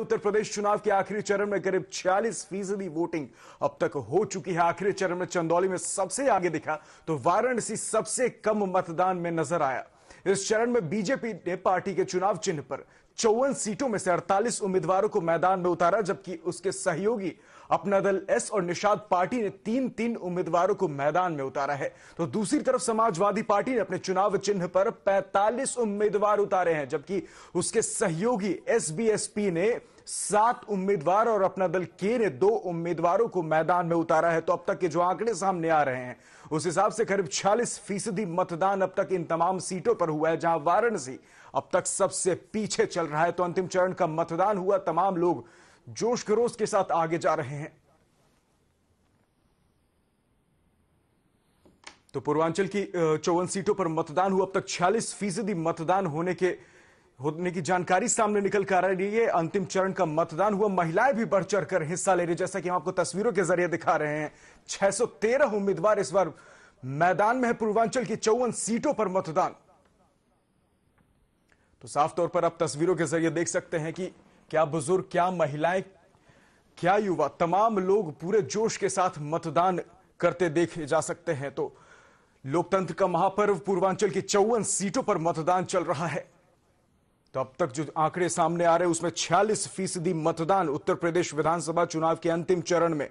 उत्तर प्रदेश चुनाव के आखिरी चरण में करीब 46 फीसदी वोटिंग अब तक हो चुकी है आखिरी चरण में चंदौली में सबसे आगे दिखा तो वाराणसी सबसे कम मतदान में नजर आया इस चरण में बीजेपी ने पार्टी के चुनाव चिन्ह पर चौवन सीटों में से अड़तालीस उम्मीदवारों को मैदान में उतारा जबकि उसके सहयोगी अपना दल एस और निषाद पार्टी ने तीन तीन उम्मीदवारों को मैदान में उतारा है तो दूसरी तरफ समाजवादी पार्टी ने अपने चुनाव चिन्ह पर 45 उम्मीदवार उतारे हैं जबकि उसके सहयोगी एसबीएसपी ने सात उम्मीदवार और अपना दल के ने दो उम्मीदवारों को मैदान में उतारा है तो अब तक के जो आंकड़े सामने आ रहे हैं उस हिसाब से करीब 40 फीसदी मतदान अब तक इन तमाम सीटों पर हुआ है जहां वाराणसी अब तक सबसे पीछे चल रहा है तो अंतिम चरण का मतदान हुआ तमाम लोग जोश खरोश के साथ आगे जा रहे हैं तो पूर्वांचल की चौवन सीटों पर मतदान हुआ अब तक छियालीस फीसदी मतदान होने के होने की जानकारी सामने निकल कर आ रही है अंतिम चरण का मतदान हुआ महिलाएं भी बढ़ चढ़ कर हिस्सा ले रही है जैसा कि हम आपको तस्वीरों के जरिए दिखा रहे हैं 613 उम्मीदवार इस बार मैदान में है पूर्वांचल की चौवन सीटों पर मतदान तो साफ तौर पर आप तस्वीरों के जरिए देख सकते हैं कि क्या बुजुर्ग क्या महिलाएं क्या युवा तमाम लोग पूरे जोश के साथ मतदान करते देखे जा सकते हैं तो लोकतंत्र का महापर्व पूर्वांचल की चौवन सीटों पर मतदान चल रहा है तो अब तक जो आंकड़े सामने आ रहे हैं उसमें 46 फीसदी मतदान उत्तर प्रदेश विधानसभा चुनाव के अंतिम चरण में